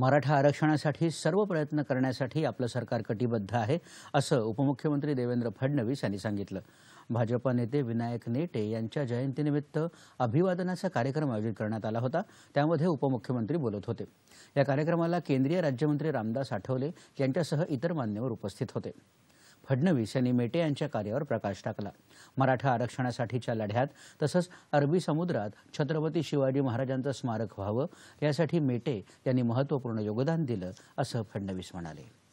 मराठा आरक्षणासाठी सर्व प्रयत्न करण्यासाठी आपलं सरकार कटिबद्ध आहे असं उपमुख्यमंत्री देवेंद्र फडणवीस यांनी सांगितलं भाजपा नेते विनायक नेटे यांच्या जयंतीनिमित्त अभिवादनाचा कार्यक्रम आयोजित करण्यात आला होता त्यामध्ये उपमुख्यमंत्री बोलत होते या कार्यक्रमाला केंद्रीय राज्यमंत्री रामदास आठवले यांच्यासह इतर मान्यवर उपस्थित होते फडणवीस यांनी मेटे यांच्या कार्यावर प्रकाश टाकला मराठा आरक्षणासाठीच्या लढ्यात तसंच अरबी समुद्रात छत्रपती शिवाजी महाराजांचं स्मारक व्हावं यासाठी मेटे यांनी महत्त्वपूर्ण योगदान दिलं असं फडणवीस म्हणाले